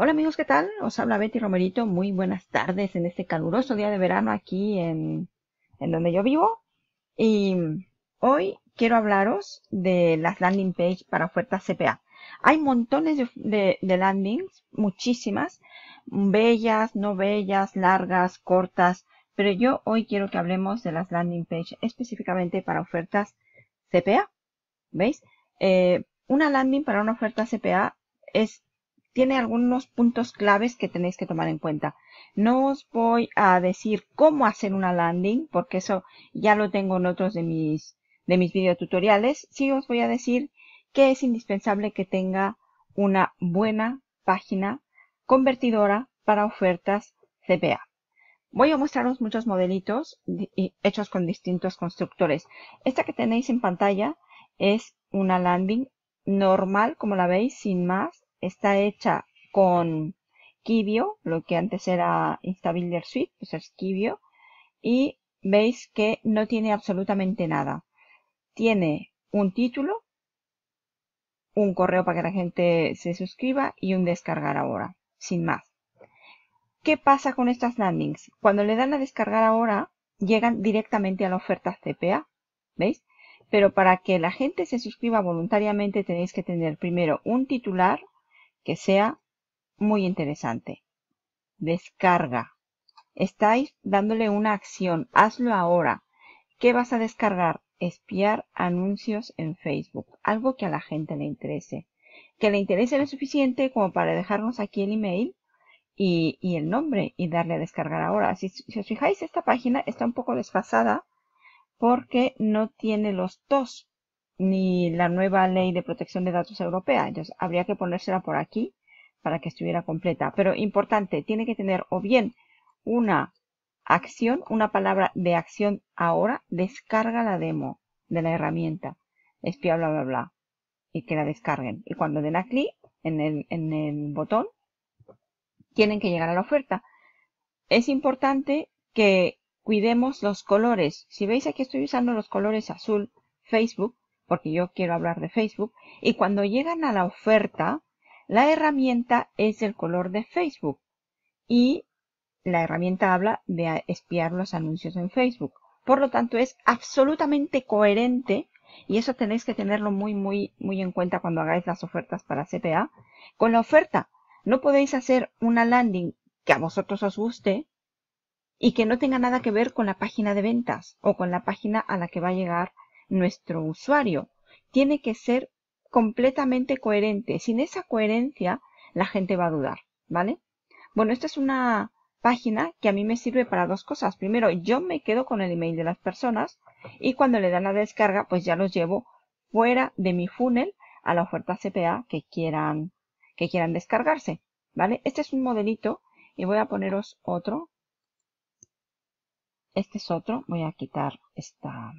Hola amigos, ¿qué tal? Os habla Betty Romerito. Muy buenas tardes en este caluroso día de verano aquí en, en donde yo vivo. Y hoy quiero hablaros de las landing page para ofertas CPA. Hay montones de, de, landings, muchísimas, bellas, no bellas, largas, cortas, pero yo hoy quiero que hablemos de las landing page específicamente para ofertas CPA. ¿Veis? Eh, una landing para una oferta CPA es tiene algunos puntos claves que tenéis que tomar en cuenta. No os voy a decir cómo hacer una landing, porque eso ya lo tengo en otros de mis, de mis videotutoriales. Sí os voy a decir que es indispensable que tenga una buena página convertidora para ofertas CPA. Voy a mostraros muchos modelitos hechos con distintos constructores. Esta que tenéis en pantalla es una landing normal, como la veis, sin más está hecha con Kibio, lo que antes era InstaBuilder Suite, pues es Kibio, y veis que no tiene absolutamente nada. Tiene un título, un correo para que la gente se suscriba y un descargar ahora, sin más. ¿Qué pasa con estas landings? Cuando le dan a descargar ahora, llegan directamente a la oferta CPA, ¿veis? Pero para que la gente se suscriba voluntariamente tenéis que tener primero un titular, que sea muy interesante. Descarga. Estáis dándole una acción. Hazlo ahora. ¿Qué vas a descargar? Espiar anuncios en Facebook. Algo que a la gente le interese. Que le interese lo suficiente como para dejarnos aquí el email y, el nombre y darle a descargar ahora. si os fijáis, esta página está un poco desfasada porque no tiene los dos ni la nueva ley de protección de datos europea. Entonces, habría que ponérsela por aquí para que estuviera completa. Pero importante, tiene que tener o bien una acción, una palabra de acción ahora, descarga la demo de la herramienta, espía bla bla bla, y que la descarguen. Y cuando den a clic en el, en el botón, tienen que llegar a la oferta. Es importante que cuidemos los colores. Si veis aquí estoy usando los colores azul Facebook, porque yo quiero hablar de Facebook, y cuando llegan a la oferta, la herramienta es el color de Facebook y la herramienta habla de espiar los anuncios en Facebook. Por lo tanto, es absolutamente coherente y eso tenéis que tenerlo muy, muy, muy en cuenta cuando hagáis las ofertas para CPA. Con la oferta, no podéis hacer una landing que a vosotros os guste y que no tenga nada que ver con la página de ventas o con la página a la que va a llegar nuestro usuario. Tiene que ser completamente coherente. Sin esa coherencia, la gente va a dudar, ¿vale? Bueno, esta es una página que a mí me sirve para dos cosas. Primero, yo me quedo con el email de las personas y cuando le dan la descarga, pues ya los llevo fuera de mi funnel a la oferta CPA que quieran, que quieran descargarse, ¿vale? Este es un modelito y voy a poneros otro. Este es otro. Voy a quitar esta,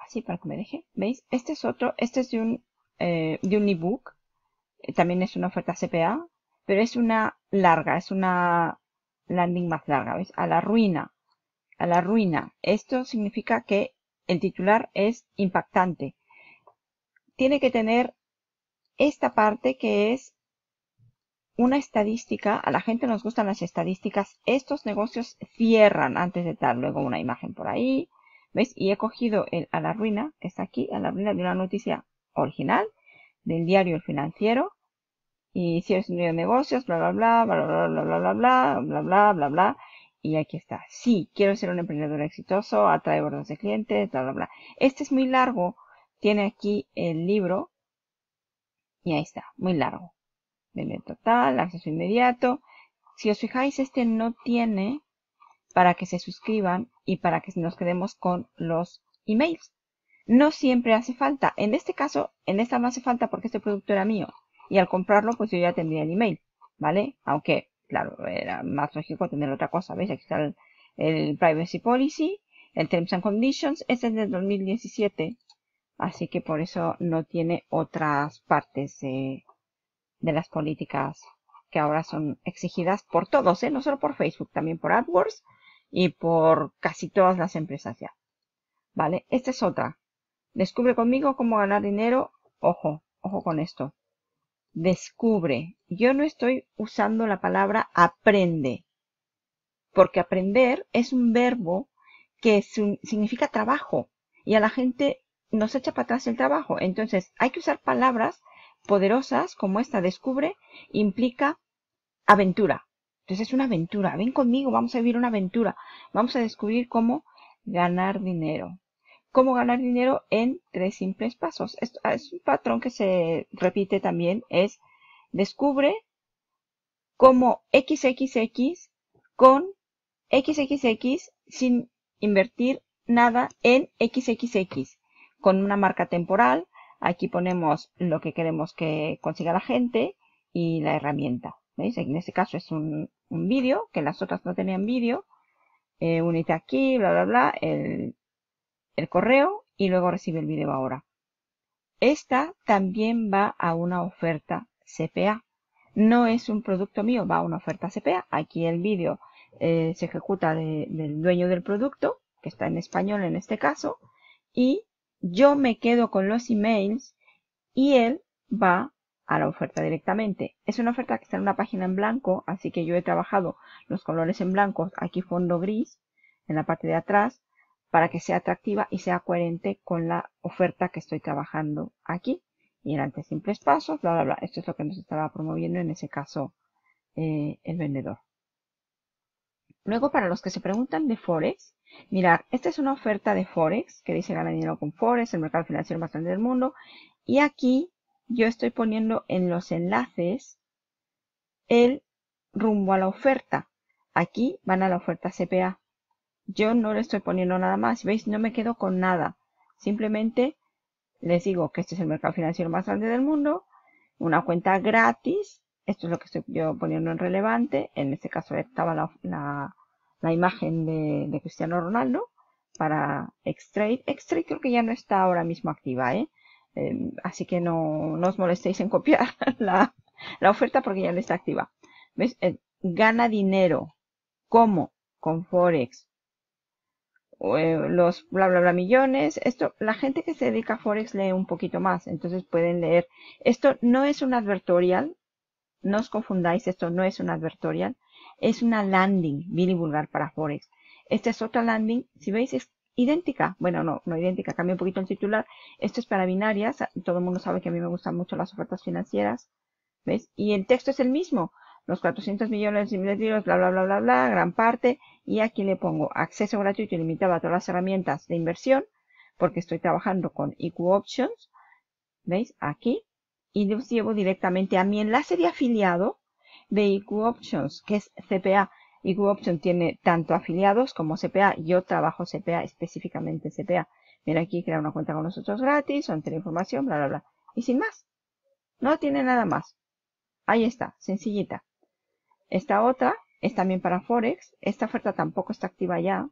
así para que me deje. ¿Veis? Este es otro, este es de un, eh, de un ebook. Eh, también es una oferta CPA, pero es una larga, es una landing más larga, ¿veis? A la ruina, a la ruina. Esto significa que el titular es impactante. Tiene que tener esta parte que es una estadística, a la gente nos gustan las estadísticas, estos negocios cierran antes de dar luego una imagen por ahí, ¿Veis? Y he cogido el a la ruina, que está aquí, a la ruina de una noticia original del diario El Financiero. Y si es un de negocios, bla, bla, bla, bla, bla, bla, bla, bla, bla, bla, bla, bla, Y aquí está. Sí, quiero ser un emprendedor exitoso, atrae bordos de clientes, bla, bla, bla. Este es muy largo. Tiene aquí el libro. Y ahí está, muy largo. Vende total, acceso inmediato. Si os fijáis, este no tiene para que se suscriban y para que nos quedemos con los emails. No siempre hace falta. En este caso, en esta no hace falta porque este producto era mío. Y al comprarlo, pues yo ya tendría el email, ¿vale? Aunque, claro, era más lógico tener otra cosa. ¿Veis? Aquí está el, Privacy Policy, el Terms and Conditions. Este es del 2017. Así que por eso no tiene otras partes eh, de las políticas que ahora son exigidas por todos, ¿eh? no solo por Facebook, también por AdWords, y por casi todas las empresas ya. ¿Vale? Esta es otra. Descubre conmigo cómo ganar dinero. Ojo, ojo con esto. Descubre. Yo no estoy usando la palabra aprende. Porque aprender es un verbo que significa trabajo. Y a la gente nos echa para atrás el trabajo. Entonces, hay que usar palabras poderosas como esta descubre implica aventura. Entonces es una aventura. Ven conmigo, vamos a vivir una aventura. Vamos a descubrir cómo ganar dinero. Cómo ganar dinero en tres simples pasos. es ah, un patrón que se repite también. Es descubre cómo XXX con XXX sin invertir nada en XXX. Con una marca temporal. Aquí ponemos lo que queremos que consiga la gente y la herramienta. En este caso es un, vídeo, que las otras no tenían vídeo. Eh, únete aquí, bla, bla, bla, el, el correo y luego recibe el vídeo ahora. Esta también va a una oferta CPA. No es un producto mío, va a una oferta CPA. Aquí el vídeo eh, se ejecuta del dueño del producto, que está en español en este caso, y yo me quedo con los emails y él va a la oferta directamente. Es una oferta que está en una página en blanco, así que yo he trabajado los colores en blanco, aquí fondo gris, en la parte de atrás, para que sea atractiva y sea coherente con la oferta que estoy trabajando aquí. Y en simples pasos, bla, bla, bla. Esto es lo que nos estaba promoviendo en ese caso eh, el vendedor. Luego, para los que se preguntan de Forex, mirad, esta es una oferta de Forex que dice gana dinero con Forex, el mercado financiero más grande del mundo. Y aquí yo estoy poniendo en los enlaces el rumbo a la oferta. Aquí van a la oferta CPA. Yo no le estoy poniendo nada más. ¿Veis? No me quedo con nada. Simplemente les digo que este es el mercado financiero más grande del mundo. Una cuenta gratis. Esto es lo que estoy yo poniendo en relevante. En este caso estaba la, la, imagen de, de Cristiano Ronaldo para Xtrade. Xtrade creo que ya no está ahora mismo activa, ¿eh? así que no, os molestéis en copiar la, oferta porque ya no está activa. Eh, gana dinero. ¿Cómo? Con Forex. Eh, los bla bla bla millones. Esto, la gente que se dedica a Forex lee un poquito más, entonces pueden leer. Esto no es un advertorial. No os confundáis, esto no es un advertorial. Es una landing, bien y vulgar para Forex. Esta es otra landing. Si veis, es idéntica, bueno, no, no idéntica, cambio un poquito el titular. Esto es para binarias, todo el mundo sabe que a mí me gustan mucho las ofertas financieras, ¿ves? Y el texto es el mismo, los 400 millones de libros, bla, bla, bla, bla, bla, gran parte. Y aquí le pongo acceso gratuito y limitado a todas las herramientas de inversión, porque estoy trabajando con IQ Options, ¿veis? Aquí. Y los llevo directamente a mi enlace de afiliado de IQ Options, que es CPA. Y tiene tanto afiliados como CPA. Yo trabajo CPA, específicamente CPA. Mira aquí, crea una cuenta con nosotros gratis, o entre información, bla, bla, bla. Y sin más. No tiene nada más. Ahí está, sencillita. Esta otra es también para Forex. Esta oferta tampoco está activa ya.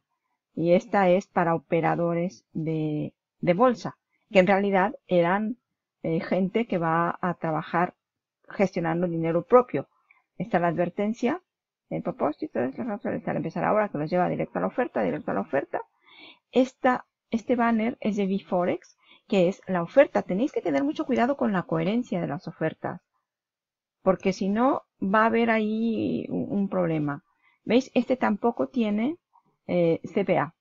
Y esta es para operadores de, bolsa. Que en realidad eran eh, gente que va a trabajar gestionando dinero propio. Está la advertencia el propósito de estas al empezar ahora que nos lleva directo a la oferta, directo a la oferta. este banner es de Vforex, que es la oferta. Tenéis que tener mucho cuidado con la coherencia de las ofertas, porque si no va a haber ahí un, problema. ¿Veis? Este tampoco tiene eh, CPA,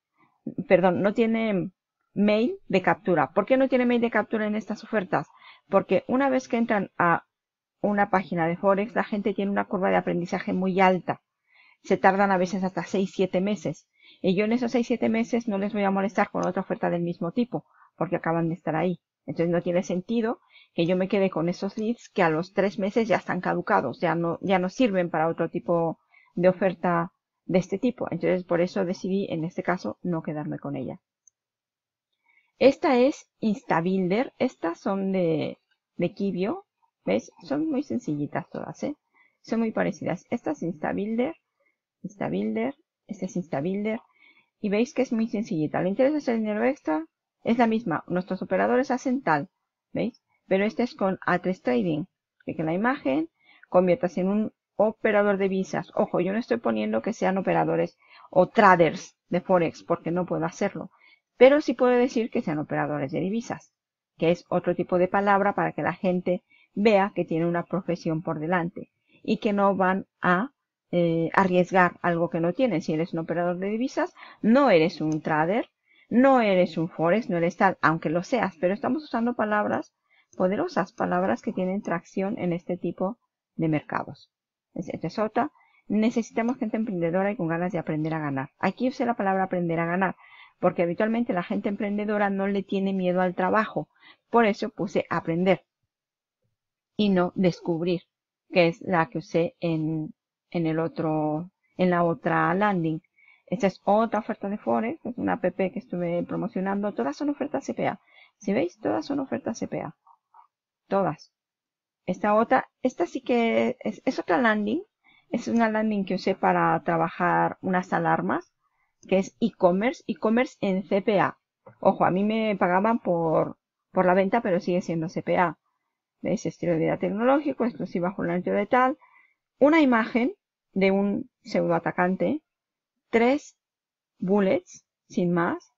perdón, no tiene mail de captura. ¿Por qué no tiene mail de captura en estas ofertas? Porque una vez que entran a una página de Forex, la gente tiene una curva de aprendizaje muy alta. Se tardan a veces hasta 6, 7 meses. Y yo en esos 6, 7 meses no les voy a molestar con otra oferta del mismo tipo, porque acaban de estar ahí. Entonces no tiene sentido que yo me quede con esos leads que a los 3 meses ya están caducados, ya no, ya no sirven para otro tipo de oferta de este tipo. Entonces por eso decidí en este caso no quedarme con ella. Esta es Instabuilder. Estas son de, de Kibio. ¿Veis? Son muy sencillitas todas, ¿eh? Son muy parecidas. Esta es InstaBuilder, InstaBuilder, esta es InstaBuilder. Y veis que es muy sencillita. ¿Le interesa hacer dinero extra? Es la misma. Nuestros operadores hacen tal, ¿veis? Pero este es con a Trading. Que la imagen, conviertas en un operador de visas. Ojo, yo no estoy poniendo que sean operadores o traders de Forex, porque no puedo hacerlo. Pero sí puedo decir que sean operadores de divisas, que es otro tipo de palabra para que la gente vea que tiene una profesión por delante y que no van a eh, arriesgar algo que no tienen. Si eres un operador de divisas, no eres un trader, no eres un forex, no eres tal, aunque lo seas, pero estamos usando palabras poderosas, palabras que tienen tracción en este tipo de mercados. Esta es otra. Necesitamos gente emprendedora y con ganas de aprender a ganar. Aquí usé la palabra aprender a ganar, porque habitualmente la gente emprendedora no le tiene miedo al trabajo. Por eso puse aprender y no descubrir, que es la que usé en, en el otro, en la otra landing. Esta es otra oferta de Forex, es una app que estuve promocionando. Todas son ofertas CPA. Si veis, todas son ofertas CPA. Todas. Esta otra, esta sí que es, es otra landing. Es una landing que usé para trabajar unas alarmas, que es e-commerce, e-commerce en CPA. Ojo, a mí me pagaban por, por la venta, pero sigue siendo CPA de ese estilo de vida tecnológico, esto sí bajo el de tal, una imagen de un pseudo atacante, tres bullets, sin más.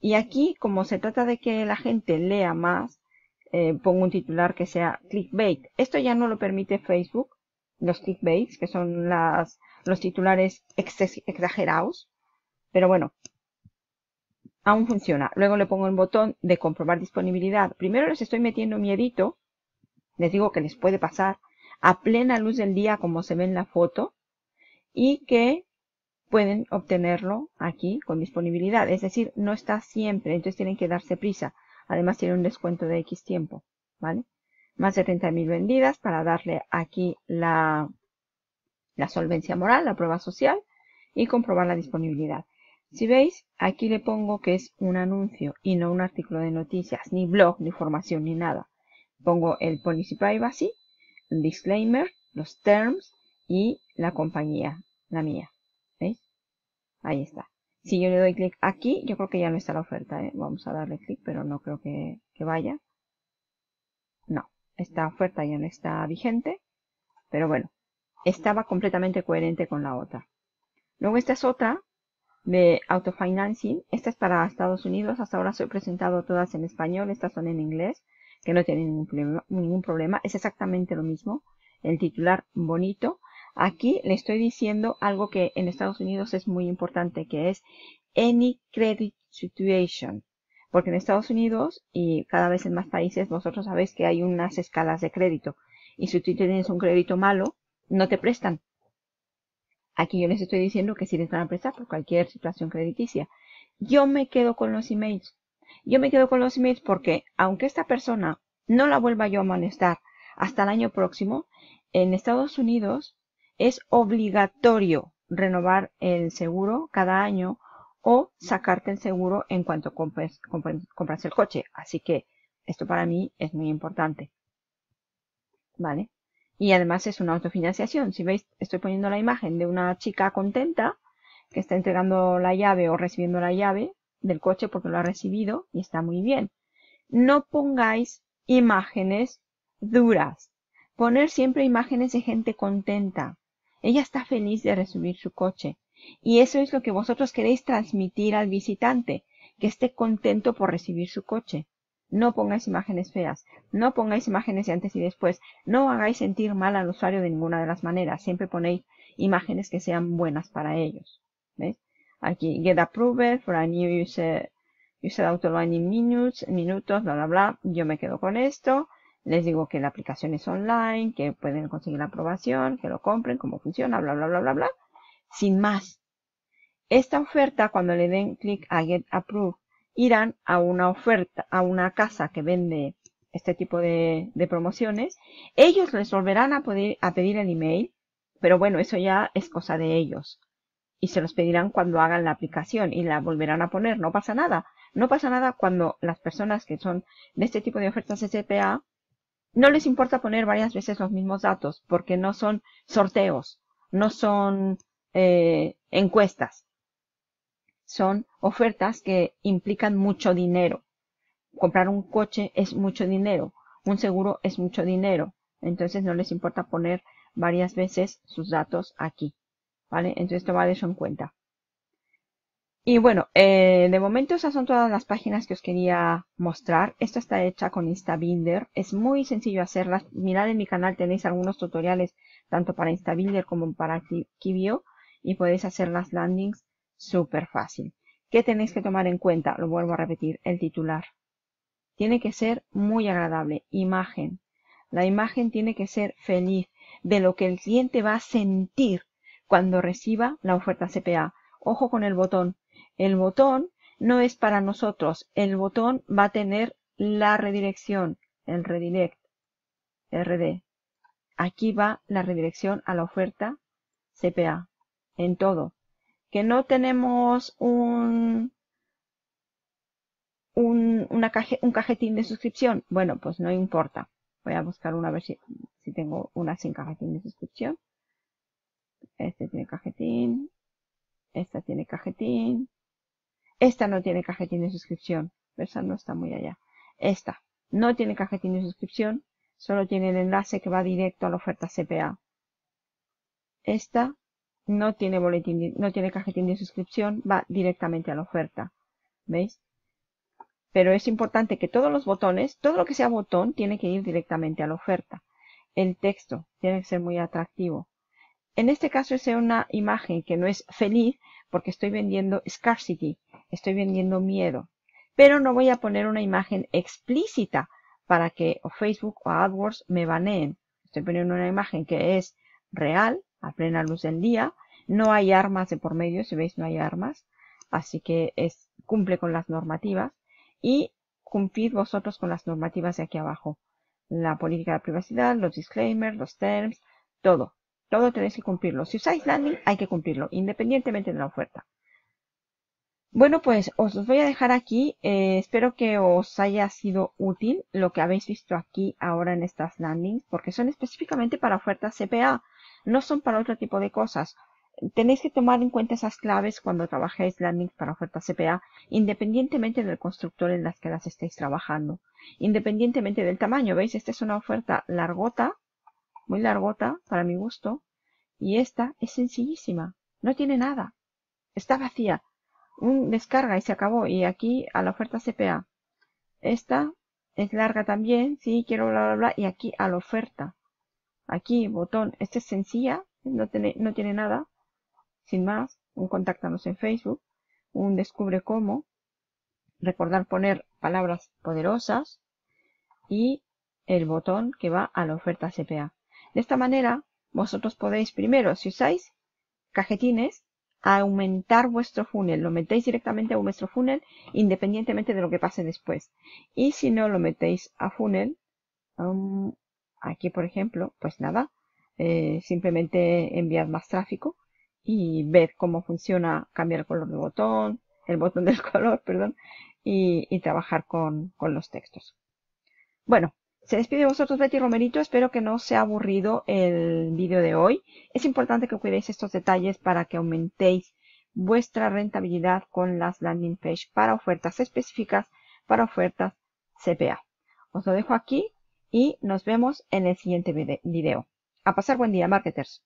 Y aquí, como se trata de que la gente lea más, eh, pongo un titular que sea clickbait. Esto ya no lo permite Facebook, los clickbaits, que son los titulares exagerados. Pero bueno, aún funciona. Luego le pongo el botón de comprobar disponibilidad. Primero les estoy metiendo miedito. Les digo que les puede pasar a plena luz del día como se ve en la foto y que pueden obtenerlo aquí con disponibilidad. Es decir, no está siempre, entonces tienen que darse prisa. Además tiene un descuento de X tiempo, ¿vale? Más de 30.000 vendidas para darle aquí la, la solvencia moral, la prueba social y comprobar la disponibilidad. Si veis, aquí le pongo que es un anuncio y no un artículo de noticias, ni blog, ni formación, ni nada. Pongo el policy privacy, el disclaimer, los terms y la compañía, la mía. ¿Veis? Ahí está. Si yo le doy clic aquí, yo creo que ya no está la oferta. ¿eh? Vamos a darle clic, pero no creo que, que vaya. No, esta oferta ya no está vigente. Pero bueno, estaba completamente coherente con la otra. Luego esta es otra de autofinancing. Esta es para Estados Unidos. Hasta ahora se he presentado todas en español. Estas son en inglés, que no tienen ningún problema. Ningún problema. Es exactamente lo mismo. El titular bonito. Aquí le estoy diciendo algo que en Estados Unidos es muy importante, que es any credit situation. Porque en Estados Unidos y cada vez en más países vosotros sabéis que hay unas escalas de crédito. Y si tú tienes un crédito malo, no te prestan. Aquí yo les estoy diciendo que si les van a prestar por cualquier situación crediticia. Yo me quedo con los emails. Yo me quedo con los emails porque aunque esta persona no la vuelva yo a molestar hasta el año próximo, en Estados Unidos es obligatorio renovar el seguro cada año o sacarte el seguro en cuanto compras el coche. Así que esto para mí es muy importante. ¿Vale? Y además es una autofinanciación. Si veis, estoy poniendo la imagen de una chica contenta que está entregando la llave o recibiendo la llave del coche porque lo ha recibido y está muy bien. No pongáis imágenes duras. Poner siempre imágenes de gente contenta. Ella está feliz de recibir su coche. Y eso es lo que vosotros queréis transmitir al visitante, que esté contento por recibir su coche. No pongáis imágenes feas, no pongáis imágenes de antes y después, no hagáis sentir mal al usuario de ninguna de las maneras, siempre ponéis imágenes que sean buenas para ellos. ¿Ves? Aquí, get approved for a new user, user auto in minutes, minutos, bla, bla, bla. Yo me quedo con esto. Les digo que la aplicación es online, que pueden conseguir la aprobación, que lo compren, cómo funciona, bla, bla, bla, bla, bla. Sin más. Esta oferta, cuando le den clic a Get Approved, irán a una oferta, a una casa que vende este tipo de, promociones. Ellos les volverán a, poder, a pedir el email, pero bueno, eso ya es cosa de ellos. Y se los pedirán cuando hagan la aplicación y la volverán a poner. No pasa nada. No pasa nada cuando las personas que son de este tipo de ofertas SPA no les importa poner varias veces los mismos datos porque no son sorteos, no son eh, encuestas son ofertas que implican mucho dinero. Comprar un coche es mucho dinero, un seguro es mucho dinero, entonces no les importa poner varias veces sus datos aquí. ¿Vale? Entonces va eso en cuenta. Y bueno, eh, de momento esas son todas las páginas que os quería mostrar. Esta está hecha con Instabinder. Es muy sencillo hacerlas. Mirad en mi canal, tenéis algunos tutoriales tanto para Instabinder como para Kibio. Y podéis hacer las landings Súper fácil. ¿Qué tenéis que tomar en cuenta? Lo vuelvo a repetir, el titular. Tiene que ser muy agradable. Imagen. La imagen tiene que ser feliz de lo que el cliente va a sentir cuando reciba la oferta CPA. Ojo con el botón. El botón no es para nosotros. El botón va a tener la redirección, el redirect, RD. Aquí va la redirección a la oferta CPA, en todo que no tenemos un, un, una un cajetín de suscripción. Bueno, pues no importa. Voy a buscar una a ver si, tengo una sin cajetín de suscripción. Este tiene cajetín. Esta tiene cajetín. Esta no tiene cajetín de suscripción. Versa no está muy allá. Esta no tiene cajetín de suscripción. Solo tiene el enlace que va directo a la oferta CPA. Esta no tiene boletín, no tiene cajetín de suscripción, va directamente a la oferta. ¿Veis? Pero es importante que todos los botones, todo lo que sea botón, tiene que ir directamente a la oferta. El texto tiene que ser muy atractivo. En este caso es una imagen que no es feliz porque estoy vendiendo scarcity, estoy vendiendo miedo. Pero no voy a poner una imagen explícita para que Facebook o AdWords me baneen. Estoy poniendo una imagen que es real, a plena luz del día. No hay armas de por medio, si veis no hay armas, así que es, cumple con las normativas y cumplid vosotros con las normativas de aquí abajo. La política de privacidad, los disclaimers, los terms, todo. Todo tenéis que cumplirlo. Si usáis landing, hay que cumplirlo, independientemente de la oferta. Bueno, pues os voy a dejar aquí. Eh, espero que os haya sido útil lo que habéis visto aquí ahora en estas landings, porque son específicamente para ofertas CPA no son para otro tipo de cosas. Tenéis que tomar en cuenta esas claves cuando trabajáis landing para ofertas CPA, independientemente del constructor en las que las estéis trabajando, independientemente del tamaño. ¿Veis? Esta es una oferta largota, muy largota para mi gusto, y esta es sencillísima, no tiene nada, está vacía. Un descarga y se acabó. Y aquí a la oferta CPA. Esta es larga también, sí, quiero bla, bla, bla. Y aquí a la oferta. Aquí, botón, este es sencilla, no tiene, no tiene nada. Sin más, un contáctanos en Facebook, un descubre cómo, recordar poner palabras poderosas y el botón que va a la oferta CPA. De esta manera, vosotros podéis primero, si usáis cajetines, aumentar vuestro funnel. Lo metéis directamente a vuestro funnel independientemente de lo que pase después. Y si no lo metéis a funnel, um, Aquí, por ejemplo, pues nada, eh, simplemente enviar más tráfico y ver cómo funciona cambiar el color del botón, el botón del color, perdón, y, trabajar con, los textos. Bueno, se despide de vosotros Betty Romerito, espero que no sea aburrido el vídeo de hoy. Es importante que cuidéis estos detalles para que aumentéis vuestra rentabilidad con las landing page para ofertas específicas, para ofertas CPA. Os lo dejo aquí, y nos vemos en el siguiente video. A pasar buen día, marketers.